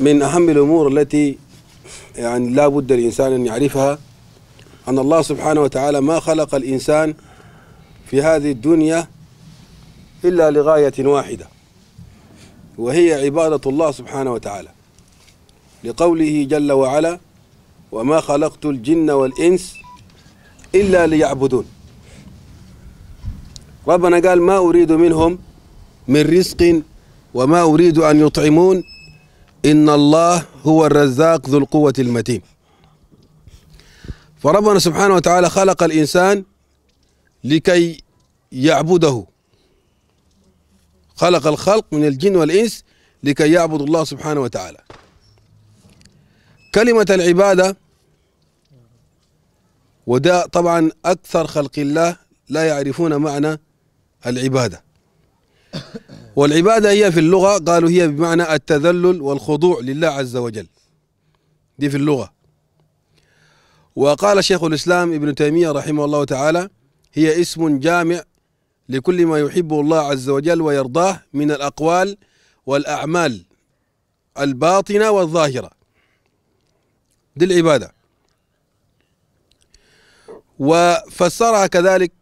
من أهم الأمور التي يعني لا بد الإنسان أن يعرفها أن الله سبحانه وتعالى ما خلق الإنسان في هذه الدنيا إلا لغاية واحدة وهي عبادة الله سبحانه وتعالى لقوله جل وعلا وما خلقت الجن والإنس إلا ليعبدون ربنا قال ما أريد منهم من رزق وما أريد أن يطعمون إن الله هو الرزاق ذو القوة المتين فربنا سبحانه وتعالى خلق الإنسان لكي يعبده خلق الخلق من الجن والإنس لكي يعبدوا الله سبحانه وتعالى كلمة العبادة وده طبعا أكثر خلق الله لا يعرفون معنى العبادة والعبادة هي في اللغة قالوا هي بمعنى التذلل والخضوع لله عز وجل دي في اللغة وقال شيخ الإسلام ابن تيمية رحمه الله تعالى هي اسم جامع لكل ما يحبه الله عز وجل ويرضاه من الأقوال والأعمال الباطنة والظاهرة دي العبادة وفسرها كذلك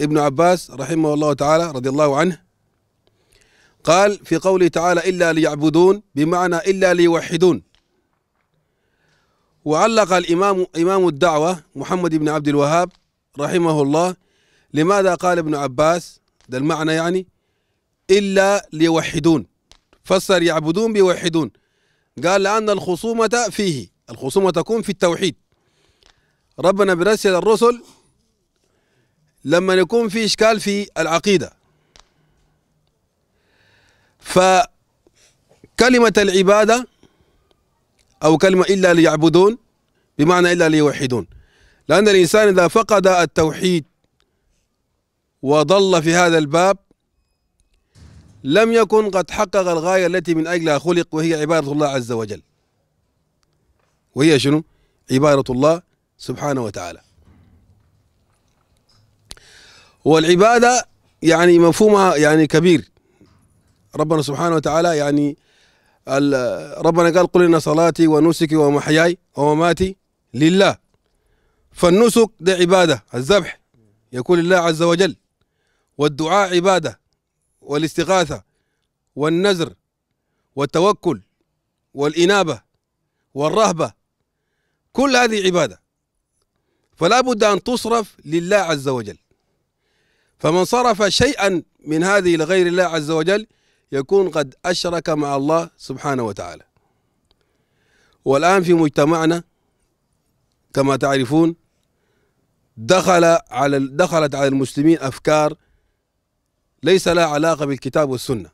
ابن عباس رحمه الله تعالى رضي الله عنه قال في قوله تعالى إلا ليعبدون بمعنى إلا ليوحدون وعلق الإمام إمام الدعوة محمد بن عبد الوهاب رحمه الله لماذا قال ابن عباس ده المعنى يعني إلا ليوحدون فسر يعبدون بيوحدون قال لأن الخصومة فيه الخصومة تكون في التوحيد ربنا برسل الرسل لما يكون في إشكال في العقيدة فكلمة العبادة أو كلمة إلا ليعبدون بمعنى إلا ليوحدون لأن الإنسان إذا فقد التوحيد وضل في هذا الباب لم يكن قد حقق الغاية التي من أجلها خلق وهي عبادة الله عز وجل وهي شنو؟ عبادة الله سبحانه وتعالى والعبادة يعني مفهومها يعني كبير ربنا سبحانه وتعالى يعني ربنا قال قل إن صلاتي ونسكي ومحياي ومماتي لله فالنسك ده عبادة الذبح يكون لله عز وجل والدعاء عبادة والاستغاثة والنذر والتوكل والإنابة والرهبة كل هذه عبادة فلا بد أن تصرف لله عز وجل فمن صرف شيئا من هذه لغير الله عز وجل يكون قد أشرك مع الله سبحانه وتعالى والآن في مجتمعنا كما تعرفون دخل على دخلت على المسلمين أفكار ليس لها علاقة بالكتاب والسنة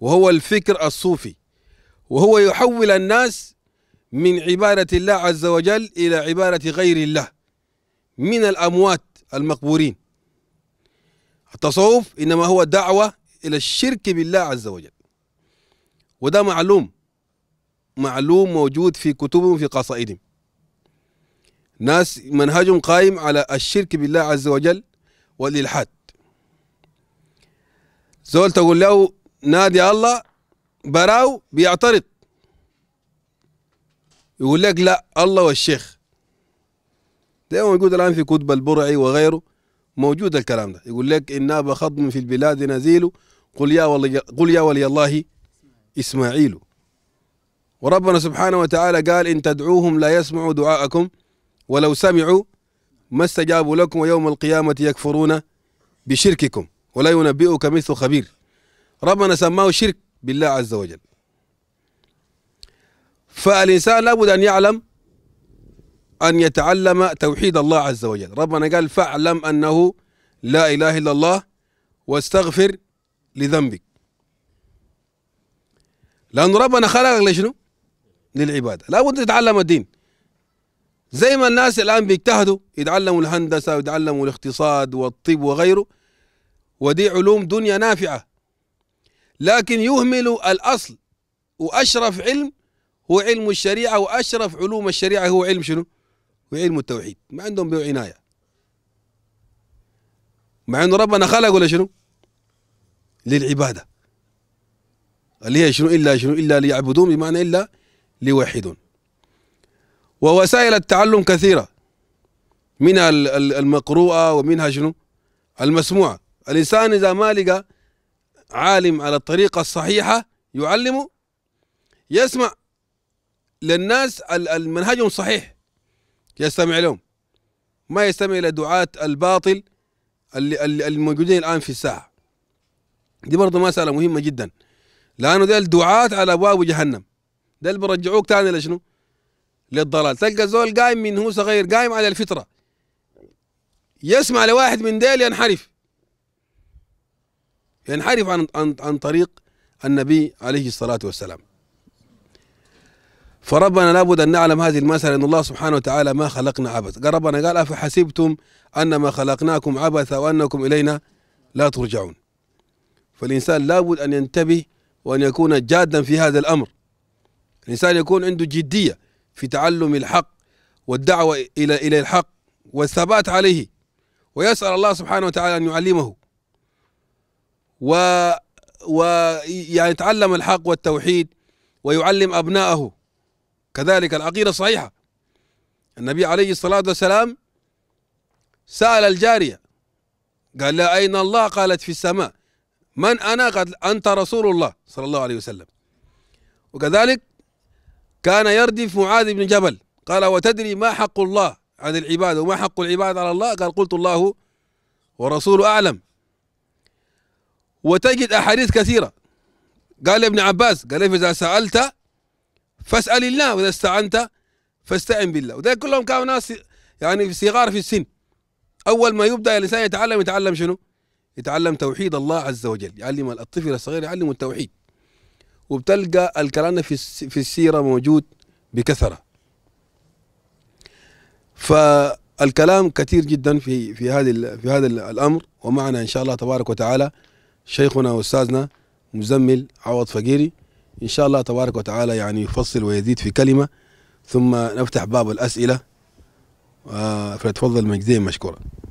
وهو الفكر الصوفي وهو يحول الناس من عبادة الله عز وجل إلى عبادة غير الله من الأموات المقبورين التصوف إنما هو دعوة إلى الشرك بالله عز وجل وده معلوم معلوم موجود في كتبهم في قصائدهم ناس منهجهم قائم على الشرك بالله عز وجل والإلحاد زول تقول له نادي الله براو بيعترض يقول لك لا الله والشيخ ده موجود الآن في كتب البرعي وغيره موجود الكلام ده يقول لك إن بخضم خضم في البلاد نزيل قل يا ولي قل يا ولي الله إسماعيل وربنا سبحانه وتعالى قال إن تدعوهم لا يسمعوا دعاءكم ولو سمعوا ما استجابوا لكم ويوم القيامة يكفرون بشرككم ولا ينبئك مثل خبير ربنا سماه شرك بالله عز وجل فالإنسان لابد أن يعلم أن يتعلم توحيد الله عز وجل ربنا قال فاعلم أنه لا إله إلا الله واستغفر لذنبك لأن ربنا خلقك لشنو؟ للعبادة لابد تتعلم الدين زي ما الناس الآن بيجتهدوا يتعلموا الهندسة ويتعلموا الاقتصاد والطب وغيره ودي علوم دنيا نافعة لكن يهملوا الأصل وأشرف علم هو علم الشريعة وأشرف علوم الشريعة هو علم شنو؟ ويعلموا التوحيد ما عندهم به عنايه مع انه ربنا ولا شنو؟ للعباده اللي هي شنو الا شنو الا ليعبدون بمعنى الا ليوحدون ووسائل التعلم كثيره منها المقروءه ومنها شنو؟ المسموعه الانسان اذا ما لقى عالم على الطريقه الصحيحه يعلمه يسمع للناس المنهج صحيح يستمع لهم ما يستمع الى دعاة الباطل اللي الموجودين الان في الساحه دي برضه مساله مهمه جدا لانه ده الدعاة على ابواب جهنم ده اللي بيرجعوك تاني لشنو؟ للضلال تلقى زول قايم من هو صغير قايم على الفطره يسمع لواحد من ديل ينحرف ينحرف عن عن عن طريق النبي عليه الصلاه والسلام فربنا لابد ان نعلم هذه المساله ان الله سبحانه وتعالى ما خلقنا عبث قال ربنا قال افحسبتم انما خلقناكم عبثا وانكم الينا لا ترجعون فالانسان لابد ان ينتبه وان يكون جادا في هذا الامر الانسان يكون عنده جديه في تعلم الحق والدعوه الى الى الحق والثبات عليه ويسال الله سبحانه وتعالى ان يعلمه و ويعني يتعلم الحق والتوحيد ويعلم ابنائه كذلك العقيدة الصحيحة النبي عليه الصلاة والسلام سأل الجارية قال لها أين الله قالت في السماء من أنا قال أنت رسول الله صلى الله عليه وسلم وكذلك كان يردف معاذ بن جبل قال وتدري ما حق الله عن العباد وما حق العباد على الله قال قلت الله ورسول أعلم وتجد أحاديث كثيرة قال ابن عباس قال إذا سألت فاسأل الله وإذا استعنت فاستعن بالله وده كلهم كانوا ناس يعني صغار في السن أول ما يبدأ الإنسان يتعلم يتعلم شنو؟ يتعلم توحيد الله عز وجل يعلم الطفل الصغير يعلم التوحيد وبتلقى الكلام في في السيرة موجود بكثرة فالكلام كثير جدا في في هذه في هذا الأمر ومعنا إن شاء الله تبارك وتعالى شيخنا وأستاذنا مزمل عوض فقيري إن شاء الله تبارك وتعالى يعني يفصل ويزيد في كلمة ثم نفتح باب الأسئلة آه، فتفضل مجزيا مشكورا